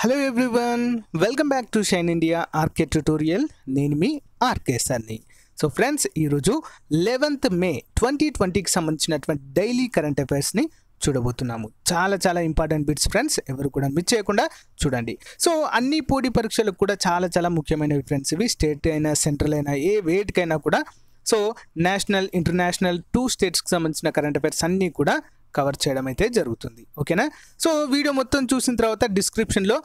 hello everyone welcome back to shine India RK tutorial నేను మీ RK సార్ని so friends ఈరోజు లెవెన్త్ మే ట్వంటీ ట్వంటీకి సంబంధించినటువంటి డైలీ కరెంట్ అఫైర్స్ని చూడబోతున్నాము చాలా చాలా ఇంపార్టెంట్ బిట్స్ ఫ్రెండ్స్ ఎవరు కూడా మిస్ చేయకుండా చూడండి సో అన్ని పోటీ పరీక్షలకు కూడా చాలా చాలా ముఖ్యమైనవి ఫ్రెండ్స్ ఇవి స్టేట్ అయినా సెంట్రల్ అయినా ఏ వేట్కైనా కూడా సో నేషనల్ ఇంటర్నేషనల్ టూ స్టేట్స్కి సంబంధించిన కరెంట్ అఫైర్స్ అన్నీ కూడా కవర్ చేయడం అయితే జరుగుతుంది ఓకేనా సో వీడియో మొత్తం చూసిన తర్వాత డిస్క్రిప్షన్లో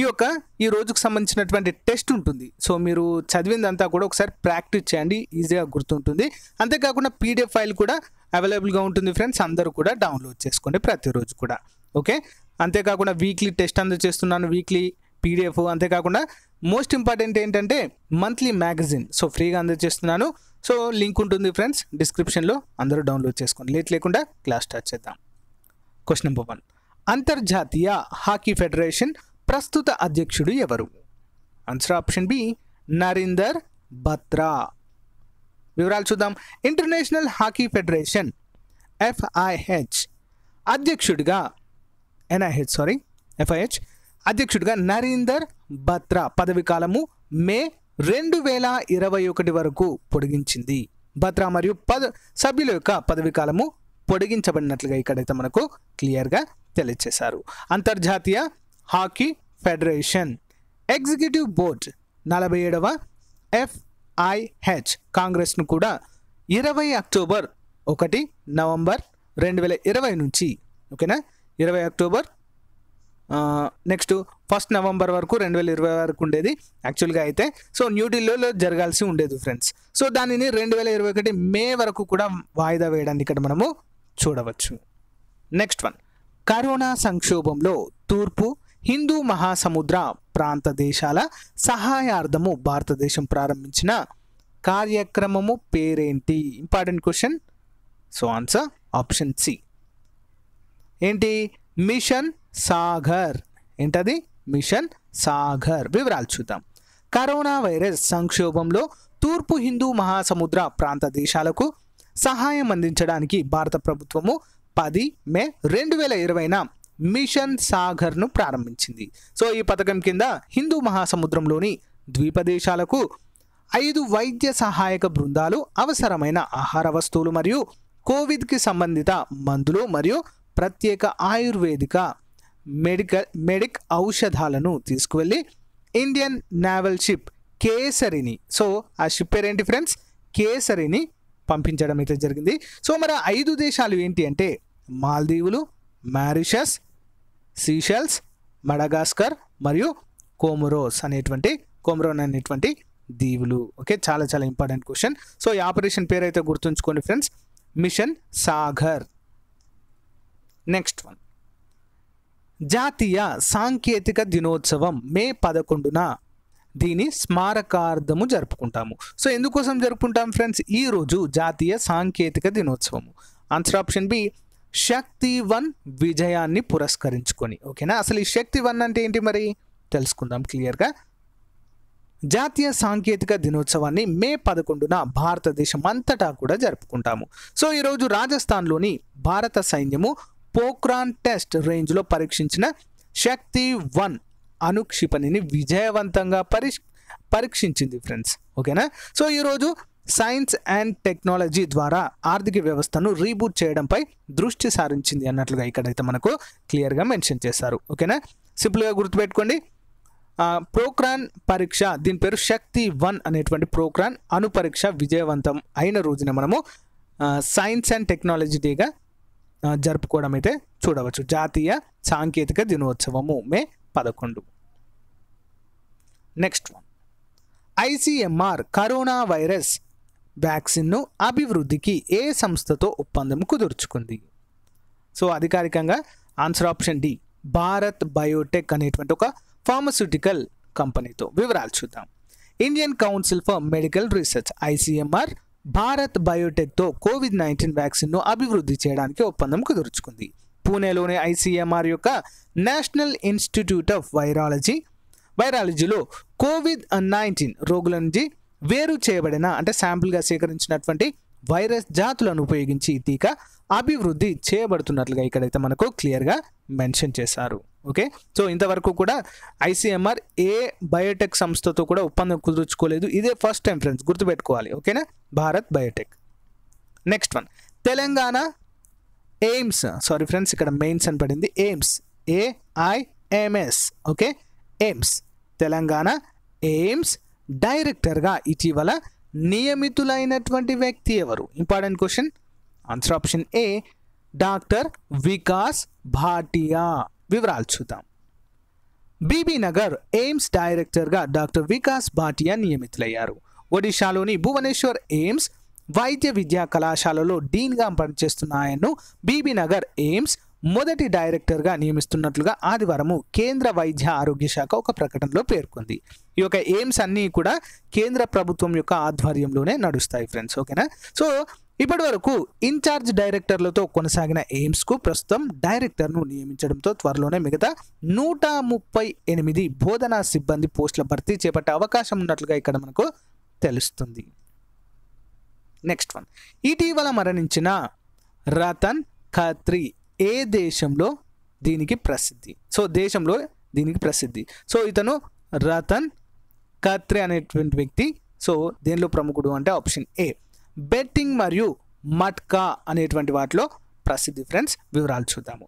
ఈ యొక్క ఈ రోజుకు సంబంధించినటువంటి టెస్ట్ ఉంటుంది సో మీరు చదివిందంతా కూడా ఒకసారి ప్రాక్టీస్ చేయండి ఈజీగా గుర్తుంటుంది అంతేకాకుండా పీడిఎఫ్ ఫైల్ కూడా అవైలబుల్గా ఉంటుంది ఫ్రెండ్స్ అందరూ కూడా డౌన్లోడ్ చేసుకోండి ప్రతిరోజు కూడా ఓకే అంతేకాకుండా వీక్లీ టెస్ట్ అందజేస్తున్నాను వీక్లీ పీడిఎఫ్ అంతేకాకుండా మోస్ట్ ఇంపార్టెంట్ ఏంటంటే మంత్లీ మ్యాగజైన్ సో ఫ్రీగా అందజేస్తున్నాను సో లింక్ ఉంటుంది ఫ్రెండ్స్ డిస్క్రిప్షన్లో అందరూ డౌన్లోడ్ చేసుకోండి లేట్ లేకుండా క్లాస్ స్టార్ట్ చేద్దాం క్వశ్చన్ నెంబర్ వన్ అంతర్జాతీయ హాకీ ఫెడరేషన్ ప్రస్తుత అధ్యక్షుడు ఎవరు answer option B Narinder Batra వివరాలు చూద్దాం ఇంటర్నేషనల్ హాకీ ఫెడరేషన్ ఎఫ్ఐహెచ్ అధ్యక్షుడిగా ఎన్ఐహెచ్ సారీ ఎఫ్ఐహెచ్ అధ్యక్షుడిగా నరీందర్ బత్రా పదవి కాలము మే రెండు వేల ఇరవై ఒకటి వరకు పొడిగించింది భద్రా మరియు పద సభ్యుల యొక్క కాలము పొడిగించబడినట్లుగా ఇక్కడైతే మనకు క్లియర్గా తెలియచేశారు అంతర్జాతీయ హాకీ ఫెడరేషన్ ఎగ్జిక్యూటివ్ బోర్డ్ నలభై ఏడవ ఎఫ్ఐహెచ్ కాంగ్రెస్ను కూడా ఇరవై అక్టోబర్ ఒకటి నవంబర్ రెండు వేల ఇరవై నుంచి ఓకేనా ఇరవై అక్టోబర్ నెక్స్ట్ ఫస్ట్ నవంబర్ వరకు రెండు వేల ఇరవై వరకు ఉండేది యాక్చువల్గా అయితే సో న్యూఢిల్లీలో జరగాల్సి ఉండేది ఫ్రెండ్స్ సో దానిని రెండు వేల ఇరవై ఒకటి మే వరకు కూడా వాయిదా వేయడాన్ని ఇక్కడ మనము చూడవచ్చు నెక్స్ట్ వన్ కరోనా సంక్షోభంలో తూర్పు హిందూ మహాసముద్ర ప్రాంత దేశాల సహాయార్థము భారతదేశం ప్రారంభించిన కార్యక్రమము పేరేంటి important question so answer option C ఏంటి మిషన్ సాగర్ ఏంటది మిషన్ సాగర్ వివరాలు చూద్దాం కరోనా వైరస్ సంక్షోభంలో తూర్పు హిందూ మహాసముద్ర ప్రాంత దేశాలకు సహాయం అందించడానికి భారత ప్రభుత్వము పది మే రెండు వేల ఇరవైన మిషన్ సాగర్ను ప్రారంభించింది సో ఈ పథకం కింద హిందూ మహాసముద్రంలోని ద్వీపదేశాలకు ఐదు వైద్య సహాయక బృందాలు అవసరమైన ఆహార వస్తువులు మరియు కోవిడ్కి సంబంధిత మందులు మరియు ప్రత్యేక ఆయుర్వేదిక మెడికల్ మెడిక్ ఔషధాలను తీసుకువెళ్ళి ఇండియన్ నావల్ షిప్ కేసరిని సో ఆ షిప్ పేరేంటి ఫ్రెండ్స్ కేసరిని పంపించడం అయితే జరిగింది సో మరి ఐదు దేశాలు ఏంటి అంటే మాల్దీవులు మారిషస్ సీషల్స్ మడగాస్కర్ మరియు కోమరోస్ అనేటువంటి కోమరోన్ అనేటువంటి దీవులు ఓకే చాలా చాలా ఇంపార్టెంట్ క్వశ్చన్ సో ఈ ఆపరేషన్ పేరు అయితే గుర్తుంచుకోండి friends mission Sagar next one జాతీయ సాంకేతిక దినోత్సవం మే పదకొండున దీని స్మారకార్థము జరుపుకుంటాము సో ఎందుకోసం జరుపుకుంటాం ఫ్రెండ్స్ ఈరోజు జాతీయ సాంకేతిక దినోత్సవము answer option B Shakti one విజయాన్ని పురస్కరించుకొని ఓకేనా అసలు ఈ శక్తి వన్ అంటే ఏంటి మరి తెలుసుకుందాం క్లియర్గా జాతీయ సాంకేతిక దినోత్సవాన్ని మే పదకొండున భారతదేశం అంతటా కూడా జరుపుకుంటాము సో ఈరోజు రాజస్థాన్లోని భారత సైన్యము పోక్రాన్ టెస్ట్ రేంజ్లో పరీక్షించిన శక్తి వన్ అనుక్షిపణిని విజయవంతంగా పరిష్ పరీక్షించింది ఫ్రెండ్స్ ఓకేనా సో ఈరోజు సైన్స్ అండ్ టెక్నాలజీ ద్వారా ఆర్థిక వ్యవస్థను రీబూట్ చేయడంపై దృష్టి సారించింది అన్నట్లుగా ఇక్కడైతే మనకు క్లియర్గా మెన్షన్ చేశారు ఓకేనా సింపుల్గా గుర్తుపెట్టుకోండి ప్రోక్రాన్ పరీక్ష దీని పేరు శక్తి వన్ అనేటువంటి ప్రోక్రాన్ అణు పరీక్ష విజయవంతం అయిన రోజున మనము సైన్స్ అండ్ టెక్నాలజీ డేగా జరుపుకోవడం అయితే చూడవచ్చు జాతీయ సాంకేతిక దినోత్సవము మే పదకొండు next one ICMR corona virus వ్యాక్సిన్ను అభివృద్ధికి ఏ సంస్థతో ఒప్పందం కుదుర్చుకుంది సో అధికారికంగా answer option D Bharat biotech అనేటువంటి ఒక ఫార్మస్యూటికల్ కంపెనీతో వివరాలు చూద్దాం Indian council for medical research ICMR Bharat బయోటెక్తో కోవిడ్ నైన్టీన్ వ్యాక్సిన్ను అభివృద్ధి చేయడానికి ఒప్పందం కుదుర్చుకుంది పూణేలోని ఐసీఎంఆర్ యొక్క నేషనల్ ఇన్స్టిట్యూట్ ఆఫ్ వైరాలజీ వైరాలజీలో కోవిడ్ నైన్టీన్ రోగుల నుంచి వేరు చేయబడిన అంటే శాంపుల్గా సేకరించినటువంటి వైరస్ జాతులను ఉపయోగించి ఈ టీకా అభివృద్ధి చేయబడుతున్నట్లుగా ఇక్కడైతే మనకు క్లియర్గా మెన్షన్ చేశారు ఓకే సో ఇంతవరకు కూడా ఐసీఎంఆర్ ఏ బయోటెక్ సంస్థతో కూడా ఒప్పందం కుదుర్చుకోలేదు ఇదే ఫస్ట్ టైం ఫ్రెండ్స్ గుర్తుపెట్టుకోవాలి ఓకేనా Bharat biotech next one Telangana AIIMS sorry friends ఇక్కడ మెయిన్స్ అని పడింది AIIMS AIIMS okay AIIMS Telangana AIIMS డైరెక్టర్గా ఇటీవల నియమితులైనటువంటి వ్యక్తి ఎవరు important question answer option A doctor Vikas Bhatia వివరాలు చూద్దాం బీబీ నగర్ ఎయిమ్స్ డైరెక్టర్గా డాక్టర్ వికాస్ భాటియా నియమితులయ్యారు ఒడిషాలోని భువనేశ్వర్ ఎయిమ్స్ వైద్య విద్యా కళాశాలలో డీన్గా పనిచేస్తున్న ఆయన్ను నగర్ ఎయిమ్స్ మొదటి డైరెక్టర్గా నియమిస్తున్నట్లుగా ఆదివారము కేంద్ర వైద్య ఆరోగ్య శాఖ ఒక ప్రకటనలో పేర్కొంది ఈ యొక్క ఎయిమ్స్ అన్నీ కూడా కేంద్ర ప్రభుత్వం యొక్క ఆధ్వర్యంలోనే నడుస్తాయి ఫ్రెండ్స్ ఓకేనా సో ఇప్పటి వరకు ఇన్ఛార్జ్ డైరెక్టర్లతో కొనసాగిన ఎయిమ్స్కు ప్రస్తుతం డైరెక్టర్ను నియమించడంతో త్వరలోనే మిగతా నూట ముప్పై ఎనిమిది బోధనా సిబ్బంది పోస్టుల భర్తీ చేపట్టే అవకాశం ఉన్నట్లుగా ఇక్కడ మనకు తెలుస్తుంది నెక్స్ట్ వన్ ఇటీవల మరణించిన రతన్ ఖత్రి ఏ దేశంలో దీనికి ప్రసిద్ధి సో దేశంలో దీనికి ప్రసిద్ధి సో ఇతను రతన్ ఖత్రి అనేటువంటి వ్యక్తి సో దేనిలో ప్రముఖుడు అంటే ఆప్షన్ ఏ బెట్టింగ్ మరియు మట్కా అనేటువంటి వాటిలో ప్రసిద్ధి ఫ్రెండ్స్ వివరాలు చూద్దాము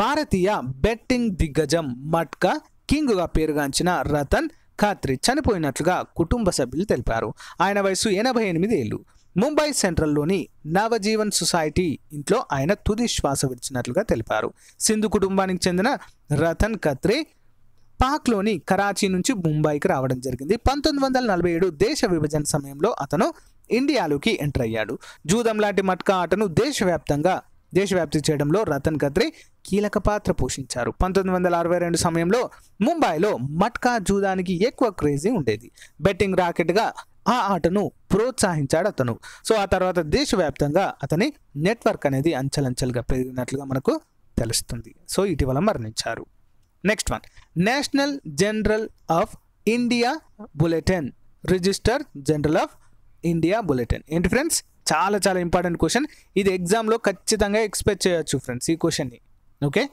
భారతీయ బెట్టింగ్ దిగ్గజం మట్కా కింగ్గా పేరుగాంచిన రతన్ ఖాత్రి చనిపోయినట్లుగా కుటుంబ సభ్యులు తెలిపారు ఆయన వయసు ఎనభై ఎనిమిది ఏళ్ళు ముంబై సెంట్రల్లోని నవజీవన్ సొసైటీ ఇంట్లో ఆయన తుది శ్వాస విడిచినట్లుగా తెలిపారు సింధు కుటుంబానికి చెందిన రతన్ ఖత్రే పాక్లోని కరాచీ నుంచి ముంబైకి రావడం జరిగింది పంతొమ్మిది వందల నలభై ఏడు దేశ విభజన సమయంలో అతను ఇండియాలోకి ఎంటర్ అయ్యాడు జూదం లాంటి మట్కా ఆటను దేశవ్యాప్తంగా దేశవ్యాప్తి చేయడంలో రతన్ ఖత్రే కీలక పాత్ర పోషించారు పంతొమ్మిది వందల అరవై రెండు సమయంలో ముంబైలో మట్కా జూదానికి ఎక్కువ క్రేజీ ఉండేది బెట్టింగ్ రాకెట్గా ఆ ఆటను ప్రోత్సహించాడు అతను సో ఆ తర్వాత దేశవ్యాప్తంగా అతని నెట్వర్క్ అనేది అంచలంచెలుగా పెరిగినట్లుగా మనకు తెలుస్తుంది సో ఇటీవల మరణించారు next one national general of India bulletin register general of India bulletin ఏంటి ఫ్రెండ్స్ చాలా చాలా ఇంపార్టెంట్ క్వశ్చన్ ఇది ఎగ్జామ్లో ఖచ్చితంగా ఎక్స్పెక్ట్ చేయొచ్చు ఫ్రెండ్స్ ఈ క్వశ్చన్ని okay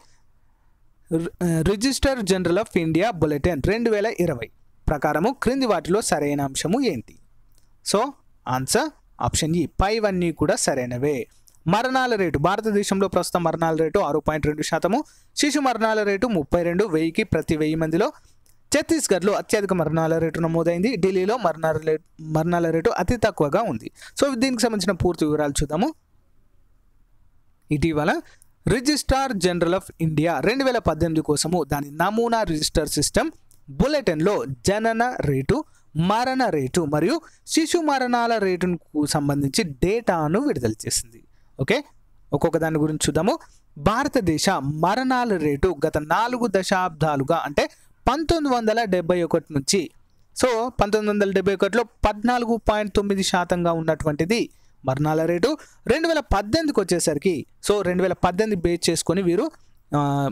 registrar general of India bulletin రెండు వేల ఇరవై ప్రకారము క్రింది వాటిలో సరైన అంశము ఏంటి సో ఆన్సర్ ఆప్షన్ ఈ పైవన్నీ కూడా సరైనవే మరణాల రేటు భారతదేశంలో ప్రస్తుతం మరణాల రేటు ఆరు పాయింట్ రెండు శాతము శిశు మరణాల రేటు ముప్పై రెండు వెయ్యికి ప్రతి వెయ్యి మందిలో ఛత్తీస్గఢ్లో అత్యధిక మరణాల రేటు నమోదైంది ఢిల్లీలో మరణాల రేటు మరణాల రేటు అతి తక్కువగా ఉంది సో దీనికి సంబంధించిన పూర్తి వివరాలు చూద్దాము ఇటీవల రిజిస్ట్రార్ జనరల్ ఆఫ్ ఇండియా రెండు వేల పద్దెనిమిది కోసము దాని నమూనా రిజిస్టర్ సిస్టమ్ బులెటిన్లో జనన రేటు మరణ రేటు మరియు శిశు మరణాల రేటుకు సంబంధించి డేటాను విడుదల చేసింది ఓకే ఒక్కొక్క దాని గురించి చూద్దాము భారతదేశ మరణాల రేటు గత నాలుగు దశాబ్దాలుగా అంటే పంతొమ్మిది వందల డెబ్బై ఒకటి నుంచి సో పంతొమ్మిది వందల డెబ్బై ఒకటిలో పద్నాలుగు పాయింట్ తొమ్మిది శాతంగా ఉన్నటువంటిది మరణాల రేటు రెండు వేల పద్దెనిమిదికి వచ్చేసరికి సో రెండు వేల పద్దెనిమిది బేస్ చేసుకొని వీరు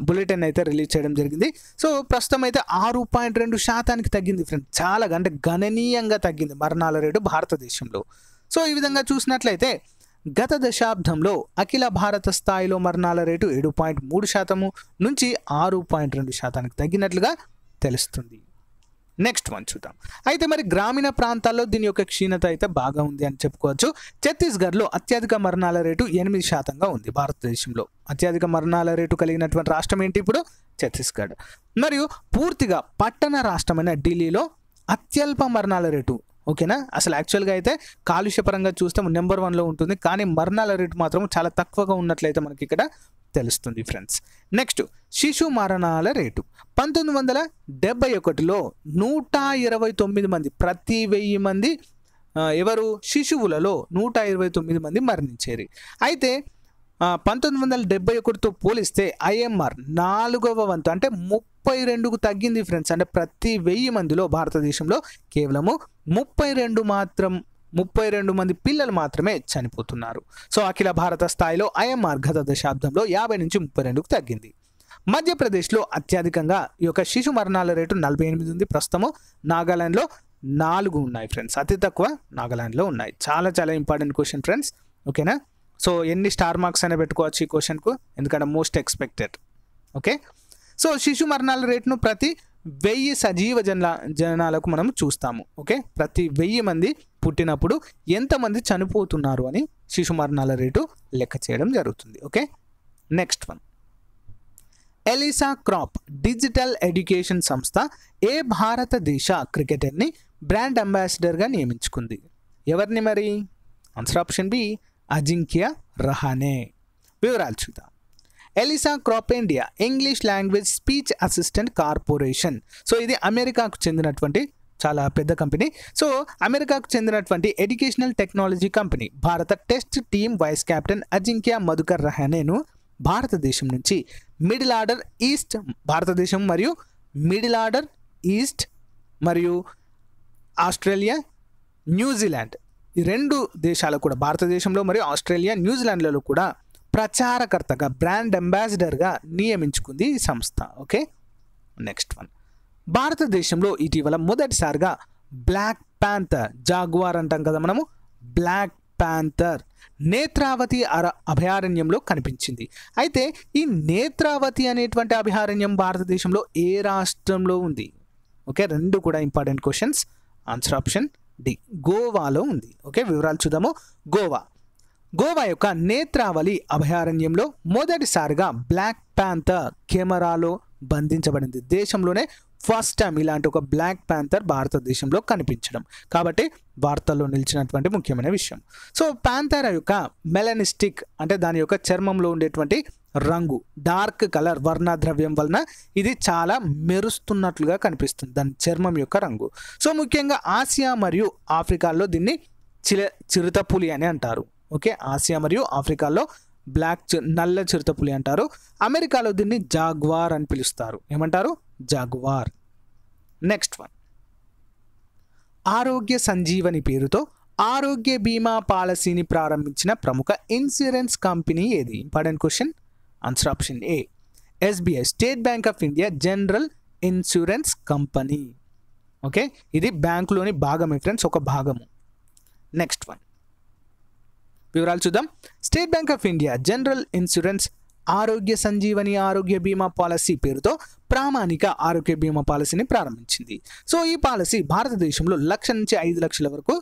బులెటిన్ అయితే రిలీజ్ చేయడం జరిగింది సో ప్రస్తుతం అయితే ఆరు పాయింట్ రెండు శాతానికి తగ్గింది ఫ్రెండ్ చాలా అంటే గణనీయంగా తగ్గింది మరణాల రేటు భారతదేశంలో సో ఈ విధంగా చూసినట్లయితే గత దశాబ్దంలో అఖిల భారత స్థాయిలో మరణాల రేటు ఏడు పాయింట్ మూడు శాతము నుంచి ఆరు పాయింట్ రెండు శాతానికి తగ్గినట్లుగా తెలుస్తుంది నెక్స్ట్ వన్ చూద్దాం అయితే మరి గ్రామీణ ప్రాంతాల్లో దీని యొక్క క్షీణత అయితే బాగా ఉంది అని చెప్పుకోవచ్చు ఛత్తీస్గఢ్లో అత్యధిక మరణాల రేటు ఎనిమిది శాతంగా ఉంది భారతదేశంలో అత్యధిక మరణాల రేటు కలిగినటువంటి రాష్ట్రం ఏంటి ఇప్పుడు ఛత్తీస్గఢ్ మరియు పూర్తిగా పట్టణ రాష్ట్రమైన ఢిల్లీలో అత్యల్ప మరణాల రేటు ఓకేనా అసలు యాక్చువల్గా అయితే కాలుష్య పరంగా చూస్తే నెంబర్ వన్లో ఉంటుంది కానీ మరణాల రేటు మాత్రం చాలా తక్కువగా ఉన్నట్లయితే మనకి ఇక్కడ తెలుస్తుంది ఫ్రెండ్స్ నెక్స్ట్ శిశు మరణాల రేటు పంతొమ్మిది వందల డెబ్బై ఒకటిలో నూట ఇరవై తొమ్మిది మంది ప్రతి వెయ్యి మంది ఎవరు శిశువులలో నూట ఇరవై తొమ్మిది మంది మరణించారు అయితే పంతొమ్మిది వందల డెబ్బై ఒకటితో పోలిస్తే ఐఎంఆర్ నాలుగవ వంతు అంటే ముప్పై రెండుకు తగ్గింది ఫ్రెండ్స్ అంటే ప్రతి వెయ్యి మందిలో భారతదేశంలో కేవలము ముప్పై రెండు మాత్రం ముప్పై రెండు మంది పిల్లలు మాత్రమే చనిపోతున్నారు సో అఖిల భారత స్థాయిలో ఐఎంఆర్ గత దశాబ్దంలో యాభై నుంచి ముప్పై రెండుకు తగ్గింది మధ్యప్రదేశ్లో అత్యధికంగా ఈ యొక్క శిశు మరణాల రేటు నలభై ఎనిమిది ఉంది ప్రస్తుతము నాగాలాండ్లో నాలుగు ఉన్నాయి ఫ్రెండ్స్ అతి తక్కువ నాగాలాండ్లో ఉన్నాయి చాలా చాలా ఇంపార్టెంట్ క్వశ్చన్ ఫ్రెండ్స్ ఓకేనా సో ఎన్ని స్టార్ మార్క్స్ అయినా పెట్టుకోవచ్చు ఈ క్వశ్చన్కు ఎందుకంటే మోస్ట్ ఎక్స్పెక్టెడ్ ఓకే సో శిశు మరణాల రేటును ప్రతి వెయ్యి సజీవ జన జనాలకు మనం చూస్తాము ఓకే ప్రతి వెయ్యి మంది పుట్టినప్పుడు ఎంతమంది చనిపోతున్నారు అని శిశు మరణాల రేటు లెక్క చేయడం జరుగుతుంది okay next one ELSA Corp digital education సంస్థ ఏ భారతదేశ క్రికెటర్ని బ్రాండ్ అంబాసిడర్గా నియమించుకుంది ఎవరిని మరి answer option B Ajinkya Rahane వివరాలు చూద్దాం ELSA Corp India English language speech assistant corporation so ఇది అమెరికాకు చెందినటువంటి చాలా పెద్ద కంపెనీ సో అమెరికాకు చెందినటువంటి ఎడ్యుకేషనల్ టెక్నాలజీ కంపెనీ భారత test team vice captain Ajinkya Madhukar రహానేను భారతదేశం నుంచి మిడిల్ ఆర్డర్ ఈస్ట్ భారతదేశం మరియు మిడిల్ ఆర్డర్ ఈస్ట్ మరియు ఆస్ట్రేలియా న్యూజిలాండ్ ఈ రెండు దేశాలు కూడా భారతదేశంలో మరియు ఆస్ట్రేలియా న్యూజిలాండ్లలో కూడా ప్రచారకర్తగా బ్రాండ్ అంబాసిడర్గా నియమించుకుంది ఈ సంస్థ ఓకే నెక్స్ట్ వన్ భారతదేశంలో ఇటీవల మొదటిసారిగా బ్లాక్ ప్యాంథర్ జాగ్వార్ అంటాం కదా మనము బ్లాక్ ప్యాంథర్ నేత్రావతి అర అభయారణ్యంలో కనిపించింది అయితే ఈ నేత్రావతి అనేటువంటి అభయారణ్యం భారతదేశంలో ఏ రాష్ట్రంలో ఉంది ఓకే రెండు కూడా important questions answer option D గోవాలో ఉంది ఓకే వివరాలు చూద్దాము గోవా గోవా యొక్క నేత్రావళి అభయారణ్యంలో మొదటిసారిగా బ్లాక్ ప్యాంథర్ కెమెరాలో బంధించబడింది దేశంలోనే ఫస్ట్ టైం ఇలాంటి ఒక బ్లాక్ ప్యాంథర్ భారతదేశంలో కనిపించడం కాబట్టి వార్తల్లో నిలిచినటువంటి ముఖ్యమైన విషయం సో ప్యాంథర్ యొక్క మెలనిస్టిక్ అంటే దాని యొక్క చర్మంలో ఉండేటువంటి రంగు డార్క్ కలర్ వర్ణద్రవ్యం వలన ఇది చాలా మెరుస్తున్నట్లుగా కనిపిస్తుంది దాని చర్మం యొక్క రంగు సో ముఖ్యంగా ఆసియా మరియు ఆఫ్రికాల్లో దీన్ని చిల చిరుతపులి అని అంటారు ఓకే ఆసియా మరియు ఆఫ్రికాలో బ్లాక్ నల్ల చిరుతపులి అంటారు అమెరికాలో దీన్ని జాగ్వార్ అని పిలుస్తారు ఏమంటారు jaguar next one Arogya Sanjeevani పేరుతో ఆరోగ్య బీమా పాలసీని ప్రారంభించిన ప్రముఖ ఇన్సూరెన్స్ కంపెనీ ఏది important question answer option A SBI State Bank of India general insurance company okay ఇది బ్యాంకులోని భాగం ఫ్రెండ్స్ ఒక భాగము నెక్స్ట్ వన్ వివరాలు చూద్దాం State Bank of India general insurance Arogya Sanjeevani ఆరోగ్య బీమా పాలసీ పేరుతో ప్రామాణిక ఆరోగ్య బీమా పాలసీని ప్రారంభించింది సో ఈ పాలసీ భారతదేశంలో లక్ష నుంచి ఐదు లక్షల వరకు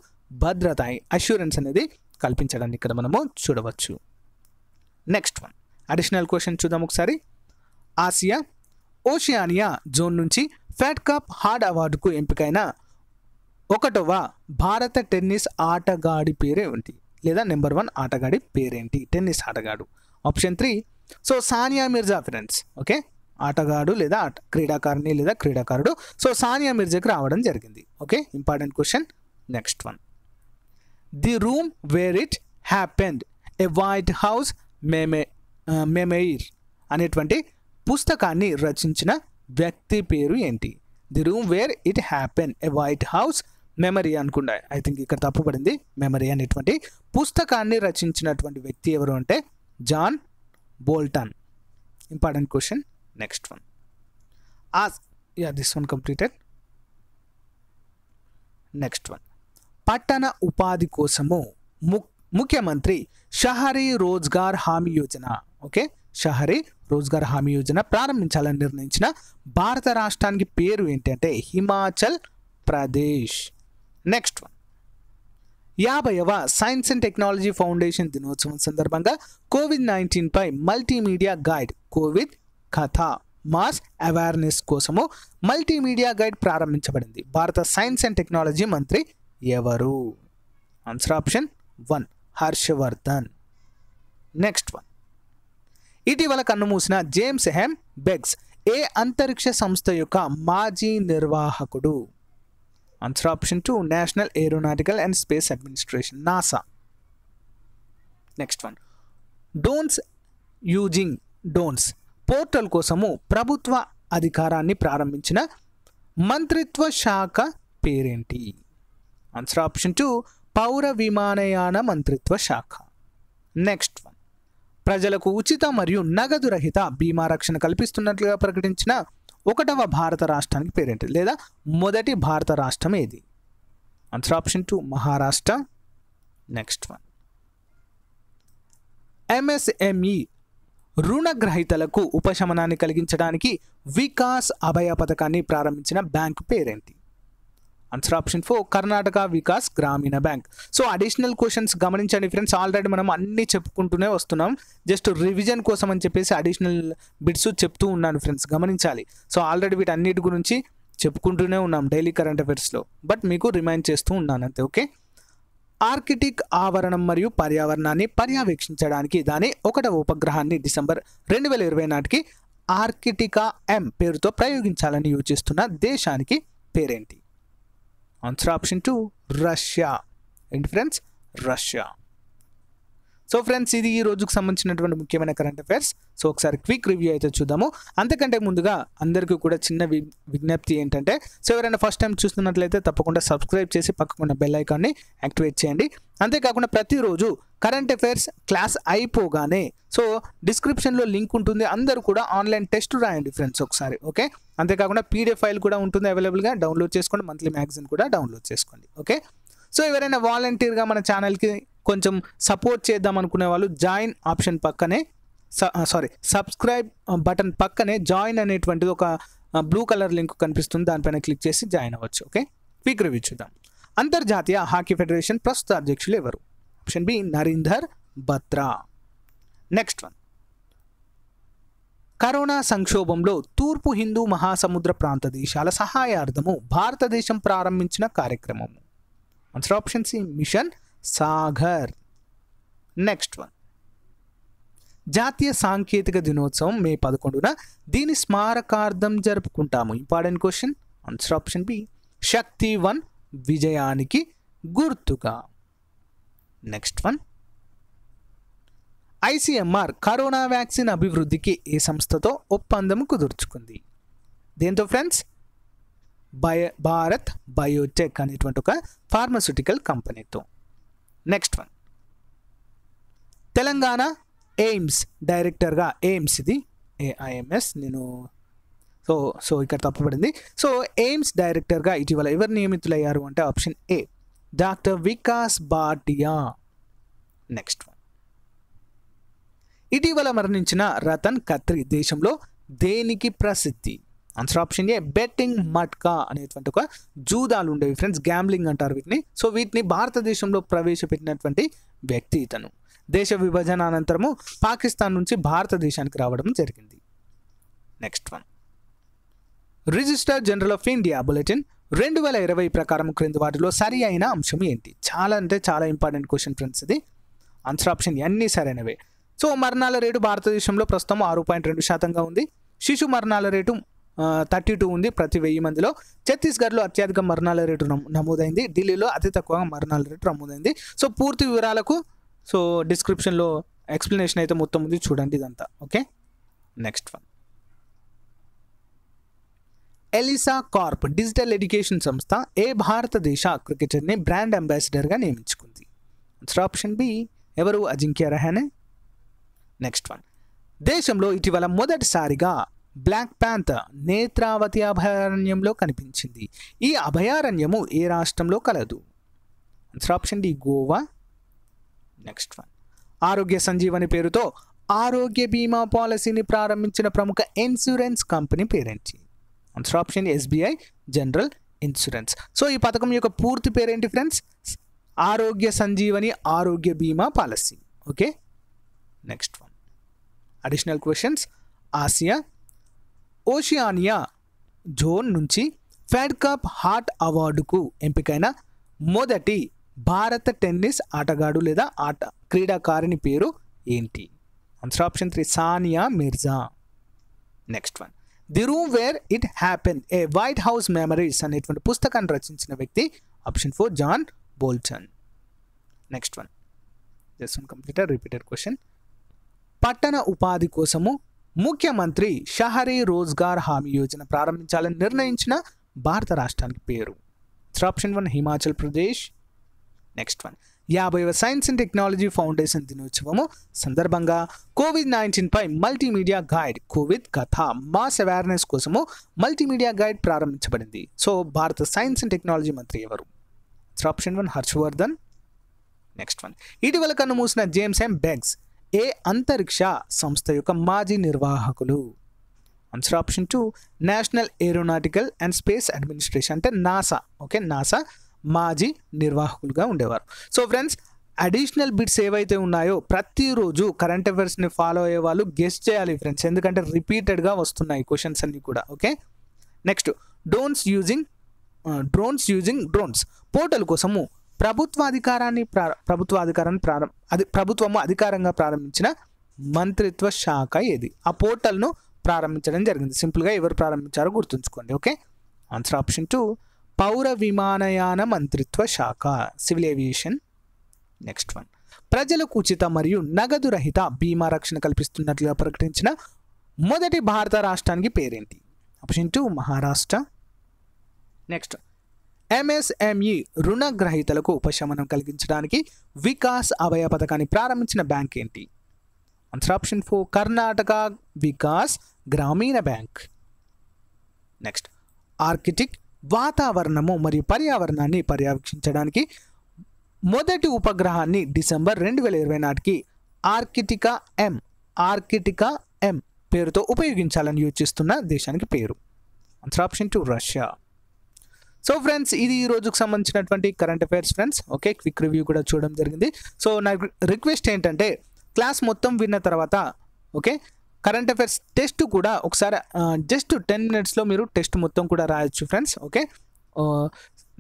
భద్రత అష్యూరెన్స్ అనేది కల్పించడాన్ని ఇక్కడ మనము చూడవచ్చు నెక్స్ట్ వన్ అడిషనల్ క్వశ్చన్ చూద్దాం ఒకసారి ఆసియా ఓషియానియా జోన్ నుంచి ఫ్యాట్ కప్ హార్డ్ అవార్డుకు ఎంపికైన ఒకటవ భారత టెన్నిస్ ఆటగాడి పేరే ఉంది లేదా నెంబర్ వన్ ఆటగాడి పేరేంటి టెన్నిస్ ఆటగాడు option three so Sania Mirza friends okay ఆటగాడు లేదా ఆట క్రీడాకారిణి లేదా క్రీడాకారుడు సో సానియా మిర్జాకి రావడం జరిగింది okay important question next one the room where it happened a White House మేమే మేమెయిర్ అనేటువంటి పుస్తకాన్ని రచించిన వ్యక్తి పేరు ఏంటి the room where it happen a White House memory అనుకుంటా ఐ థింక్ ఇక్కడ తప్పుపడింది మెమరీ అనేటువంటి పుస్తకాన్ని రచించినటువంటి వ్యక్తి ఎవరు అంటే John Bolton important question next one as ya this one completed next one పట్టణ ఉపాధి కోసము ముఖ్యమంత్రి షహరీ రోజ్గార్ హామీ యోజన ఓకే షహరీ రోజ్గార్ హామీ యోజన ప్రారంభించాలని నిర్ణయించిన భారత రాష్ట్రానికి పేరు ఏంటంటే హిమాచల్ ప్రదేశ్ నెక్స్ట్ వన్ యాభైవ సైన్స్ అండ్ టెక్నాలజీ ఫౌండేషన్ దినోత్సవం సందర్భంగా కోవిడ్ నైన్టీన్పై multimedia guide Covid Katha mass awareness కోసము మల్టీమీడియా గైడ్ ప్రారంభించబడింది భారత సైన్స్ అండ్ టెక్నాలజీ మంత్రి ఎవరు answer option one Harshvardhan next one ఇటీవల కన్నుమూసిన జేమ్స్ హెమ్ బెగ్స్ ఏ అంతరిక్ష సంస్థ యొక్క మాజీ నిర్వాహకుడు answer option two National Aeronautics and Space Administration NASA next one drones using drones portal కోసము ప్రభుత్వ అధికారాన్ని ప్రారంభించిన మంత్రిత్వ శాఖ పేరేంటి ఆన్సర్ ఆప్షన్ టూ పౌర విమానయాన మంత్రిత్వ శాఖ నెక్స్ట్ వన్ ప్రజలకు ఉచిత మరియు నగదు రహిత బీమా రక్షణ కల్పిస్తున్నట్లుగా ప్రకటించిన ఒకటవ భారత రాష్ట్రానికి పేరేంటి లేదా మొదటి భారత రాష్ట్రం ఏది answer option two Maharashtra next one MSME రుణగ్రహీతలకు ఉపశమనాన్ని కలిగించడానికి వికాస్ అభయ పథకాన్ని ప్రారంభించిన బ్యాంకు పేరేంటి answer option four Karnataka Vikas Grameena bank so additional questions గమనించండి ఫ్రెండ్స్ ఆల్రెడీ మనం అన్ని చెప్పుకుంటూనే వస్తున్నాం జస్ట్ రివిజన్ కోసం అని చెప్పేసి అడిషనల్ బిట్స్ చెప్తూ ఉన్నాను ఫ్రెండ్స్ గమనించాలి సో ఆల్రెడీ వీటన్నిటి గురించి చెప్పుకుంటూనే ఉన్నాం డైలీ కరెంట్ అఫైర్స్లో బట్ మీకు రిమైండ్ చేస్తూ ఉన్నాను అంతే ఓకే ఆర్కిటిక్ ఆవరణం మరియు పర్యావరణాన్ని పర్యవేక్షించడానికి దాని ఒకటవ ఉపగ్రహాన్ని డిసెంబర్ రెండు వేల ఇరవై నాటికి ఆర్కిటికా ఎం పేరుతో ప్రయోగించాలని యోచిస్తున్న దేశానికి పేరేంటి ఆన్సర్ ఆప్షన్ టూ రష్యా ఏంటి ఫ్రెండ్స్ రష్యా సో ఫ్రెండ్స్ ఇది ఈ రోజుకు సంబంధించినటువంటి ముఖ్యమైన కరెంట్ అఫైర్స్ సో ఒకసారి క్విక్ రివ్యూ అయితే చూద్దాము అంతకంటే ముందుగా అందరికీ కూడా చిన్న విజ్ఞప్తి ఏంటంటే సో ఎవరైనా ఫస్ట్ టైం చూస్తున్నట్లయితే తప్పకుండా సబ్స్క్రైబ్ చేసి పక్కకుండా బెల్ ఐకాన్ని యాక్టివేట్ చేయండి అంతేకాకుండా ప్రతిరోజు కరెంట్ అఫైర్స్ క్లాస్ అయిపోగానే సో డిస్క్రిప్షన్లో లింక్ ఉంటుంది అందరూ కూడా ఆన్లైన్ టెస్ట్ రాయండి ఫ్రెండ్స్ ఒకసారి ఓకే అంతేకాకుండా పీడిఎఫ్ ఫైల్ కూడా ఉంటుంది అవైలబుల్గా డౌన్లోడ్ చేసుకోండి మంత్లీ మ్యాగజైన్ కూడా డౌన్లోడ్ చేసుకోండి ఓకే సో ఎవరైనా వాలంటీర్గా మన ఛానల్కి కొంచెం సపోర్ట్ చేద్దాం అనుకునే వాళ్ళు జాయిన్ ఆప్షన్ పక్కనే సారీ సబ్స్క్రైబ్ బటన్ పక్కనే జాయిన్ అనేటువంటిది ఒక బ్లూ కలర్ లింక్ కనిపిస్తుంది దానిపైన క్లిక్ చేసి జాయిన్ అవ్వచ్చు ఓకే క్విక్ రివ్యూ చూద్దాం అంతర్జాతీయ హాకీ ఫెడరేషన్ ప్రస్తుత అధ్యక్షులు ఎవరు option B Narinder Batra next one corona సంక్షోభంలో తూర్పు హిందూ మహాసముద్ర ప్రాంత దేశాల సహాయార్థము భారతదేశం ప్రారంభించిన కార్యక్రమము answer option C mission Sagar next one జాతీయ సాంకేతిక దినోత్సవం మే పదకొండున దీని స్మారకార్థం జరుపుకుంటాము important question answer option B Shakti one విజయానికి గుర్తుగా next one ICMR corona vaccine అభివృద్ధికి ఈ సంస్థతో ఒప్పందం కుదుర్చుకుంది దీంతో ఫ్రెండ్స్ బయ భారత్ బయోటెక్ అనేటువంటి ఒక ఫార్మస్యూటికల్ కంపెనీతో నెక్స్ట్ వన్ తెలంగాణ ఎయిమ్స్ డైరెక్టర్గా ఎయిమ్స్ ఇది ఏఐఎంఎస్ నేను సో సో ఇక్కడ తప్పబడింది సో ఎయిమ్స్ డైరెక్టర్గా ఇటీవల ఎవరు నియమితులయ్యారు అంటే option A doctor Vikas Bhatia next one ఇటీవల మరణించిన రతన్ ఖత్రి దేశంలో దేనికి ప్రసిద్ధి answer option A betting matka అనేటువంటి ఒక జూదాలు ఉండేవి ఫ్రెండ్స్ గ్యాంబ్లింగ్ అంటారు వీటిని సో వీటిని భారతదేశంలో ప్రవేశపెట్టినటువంటి వ్యక్తి ఇతను దేశ విభజన అనంతరము పాకిస్తాన్ నుంచి భారతదేశానికి రావడం జరిగింది next one registrar general of India bulletin రెండు వేల ఇరవై ప్రకారం క్రింది వాటిలో సరి అయిన అంశం ఏంటి చాలా అంటే చాలా ఇంపార్టెంట్ క్వశ్చన్ ఫ్రెండ్స్ ఇది ఆన్సర్ ఆప్షన్ అన్నీ సరైనవే సో మరణాల రేటు భారతదేశంలో ప్రస్తుతం ఆరు పాయింట్ రెండు శాతంగా ఉంది శిశు మరణాల రేటు థర్టీ టూ ఉంది ప్రతి వెయ్యి మందిలో ఛత్తీస్గఢ్లో అత్యధిక మరణాల రేటు నమోదైంది ఢిల్లీలో అతి తక్కువ మరణాల రేటు నమోదైంది సో పూర్తి వివరాలకు సో డిస్క్రిప్షన్లో ఎక్స్ప్లెనేషన్ అయితే మొత్తం ఉంది చూడండి ఇదంతా okay next one ELSA Corp digital education సంస్థ ఏ భారతదేశ క్రికెటర్ని బ్రాండ్ అంబాసిడర్గా నియమించుకుంది ఆన్సర్ ఆప్షన్ బి ఎవరు అజింక్య రహానే నెక్స్ట్ వన్ దేశంలో ఇటీవల మొదటిసారిగా బ్లాక్ ప్యాంతర్ నేత్రావతి అభయారణ్యంలో కనిపించింది ఈ అభయారణ్యము ఏ రాష్ట్రంలో కలదు answer option D Goa next one Arogya Sanjeevani పేరుతో ఆరోగ్య బీమా పాలసీని ప్రారంభించిన ప్రముఖ ఇన్సూరెన్స్ కంపెనీ పేరేంటి answer option SBI general insurance so ఈ పథకం యొక్క పూర్తి పేరేంటి ఫ్రెండ్స్ ఆరోగ్య సంజీవని ఆరోగ్య బీమా policy okay next one additional questions Asia Oceania zone నుంచి ఫెడ్ కప్ హార్ట్ అవార్డుకు ఎంపికైన మొదటి భారత టెన్నిస్ ఆటగాడు లేదా ఆట క్రీడాకారిని పేరు ఏంటి answer option three Sania Mirza next one the room where it happen a White House memories అనేటువంటి పుస్తకాన్ని రచించిన వ్యక్తి option four John Bolton next one just one completed repeated question పట్టణ ఉపాధి కోసము ముఖ్యమంత్రి షహరీ రోజ్గార్ హామీ యోజన ప్రారంభించాలని నిర్ణయించిన భారత రాష్ట్రానికి పేరు option one Himachal Pradesh next one యాభైవ సైన్స్ అండ్ టెక్నాలజీ ఫౌండేషన్ దినోత్సవము సందర్భంగా కోవిడ్ పై multimedia guide Covid Katha mass awareness కోసము మల్టీమీడియా గైడ్ ప్రారంభించబడింది సో భారత సైన్స్ అండ్ టెక్నాలజీ మంత్రి ఎవరు option one Harshvardhan next one ఇటీవల కన్ను మూసిన జేమ్స్ ఎం బెగ్స్ ఏ అంతరిక్ష సంస్థ యొక్క మాజీ నిర్వాహకులు answer option two National Aeronautics and Space Administration అంటే నాసా ఓకే నాసా మాజీ నిర్వాహకులుగా ఉండేవారు సో ఫ్రెండ్స్ అడిషనల్ బిట్స్ ఏవైతే ఉన్నాయో ప్రతిరోజు కరెంట్ అఫైర్స్ని ఫాలో అయ్యే వాళ్ళు గెస్ట్ చేయాలి ఫ్రెండ్స్ ఎందుకంటే రిపీటెడ్గా వస్తున్నాయి క్వశ్చన్స్ అన్నీ కూడా okay next drones using drones using drones portal కోసము ప్రభుత్వ అధికారాన్ని ప్రార ప్రభుత్వ అధికారాన్ని ప్రారం అది ప్రభుత్వము అధికారంగా ప్రారంభించిన మంత్రిత్వ శాఖ ఏది ఆ పోర్టల్ను ప్రారంభించడం జరిగింది సింపుల్గా ఎవరు ప్రారంభించారో గుర్తుంచుకోండి ఓకే ఆన్సర్ ఆప్షన్ టూ పౌర విమానయాన మంత్రిత్వ శాఖ సివిల్ ఏవియేషన్ నెక్స్ట్ వన్ ప్రజలకు ఉచిత మరియు నగదు రహిత బీమా రక్షణ కల్పిస్తున్నట్లుగా ప్రకటించిన మొదటి భారత రాష్ట్రానికి పేరేంటి option two Maharashtra next MSME e, రుణగ్రహీతలకు ఉపశమనం కలిగించడానికి వికాస్ అభయ పథకాన్ని ప్రారంభించిన బ్యాంక్ ఏంటి answer option four Karnataka Vikas Grameena bank next Arctic వాతావరణము మరియు పర్యావరణాన్ని పర్యవేక్షించడానికి మొదటి ఉపగ్రహాన్ని డిసెంబర్ రెండు వేల ఇరవై నాటికి ఆర్కిటికా ఎం ఆర్కిటికా ఎం పేరుతో ఉపయోగించాలని యోచిస్తున్న దేశానికి పేరు answer option two Russia so friends ఇది ఈ రోజుకు సంబంధించినటువంటి current affairs friends okay quick review కూడా చూడడం జరిగింది సో నా రిక్వెస్ట్ ఏంటంటే క్లాస్ మొత్తం విన్న తర్వాత ఓకే కరెంట్ అఫైర్స్ టెస్ట్ కూడా ఒకసారి జస్ట్ టెన్ మినిట్స్లో మీరు టెస్ట్ మొత్తం కూడా రాయొచ్చు ఫ్రెండ్స్ ఓకే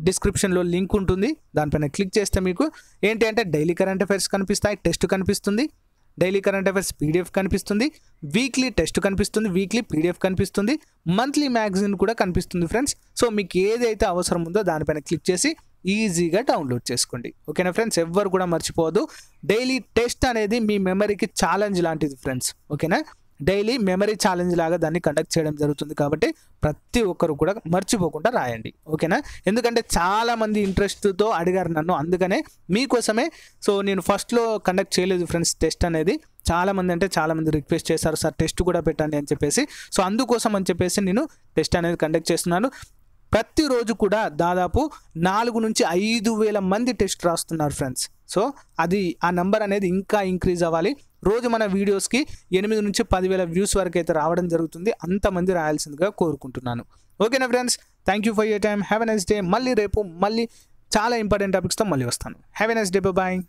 డిస్క్రిప్షన్లో లింక్ ఉంటుంది దానిపైన క్లిక్ చేస్తే మీకు ఏంటి అంటే డైలీ కరెంట్ అఫైర్స్ కనిపిస్తాయి టెస్ట్ కనిపిస్తుంది డైలీ కరెంట్ అఫైర్స్ పీడిఎఫ్ కనిపిస్తుంది వీక్లీ టెస్ట్ కనిపిస్తుంది వీక్లీ పీడిఎఫ్ కనిపిస్తుంది మంత్లీ మ్యాగజైన్ కూడా కనిపిస్తుంది ఫ్రెండ్స్ సో మీకు ఏదైతే అవసరం ఉందో దానిపైన క్లిక్ చేసి ఈజీగా డౌన్లోడ్ చేసుకోండి ఓకేనా ఫ్రెండ్స్ ఎవ్వరు కూడా మర్చిపోవద్దు డైలీ టెస్ట్ అనేది మీ మెమరీకి ఛాలెంజ్ లాంటిది ఫ్రెండ్స్ ఓకేనా డైలీ మెమరీ ఛాలెంజ్ లాగా దాన్ని కండక్ట్ చేయడం జరుగుతుంది కాబట్టి ప్రతి ఒక్కరు కూడా మర్చిపోకుండా రాయండి ఓకేనా ఎందుకంటే చాలామంది ఇంట్రెస్ట్తో అడిగారు నన్ను అందుకనే మీకోసమే సో నేను ఫస్ట్లో కండక్ట్ చేయలేదు ఫ్రెండ్స్ టెస్ట్ అనేది చాలామంది అంటే చాలామంది రిక్వెస్ట్ చేశారు సార్ టెస్ట్ కూడా పెట్టండి అని చెప్పేసి సో అందుకోసం అని చెప్పేసి నేను టెస్ట్ అనేది కండక్ట్ చేస్తున్నాను ప్రతిరోజు కూడా దాదాపు నాలుగు నుంచి ఐదు వేల మంది టెస్ట్ రాస్తున్నారు ఫ్రెండ్స్ సో అది ఆ నంబర్ అనేది ఇంకా ఇంక్రీజ్ అవ్వాలి రోజు మన వీడియోస్కి ఎనిమిది నుంచి పదివేల వ్యూస్ వరకు అయితే రావడం జరుగుతుంది అంతమంది రాయాల్సిందిగా కోరుకుంటున్నాను ఓకేనా friends thank you for your time have a nice day మళ్ళీ రేపు మళ్ళీ చాలా ఇంపార్టెంట్ టాపిక్స్తో మళ్ళీ వస్తాను have a nice day bye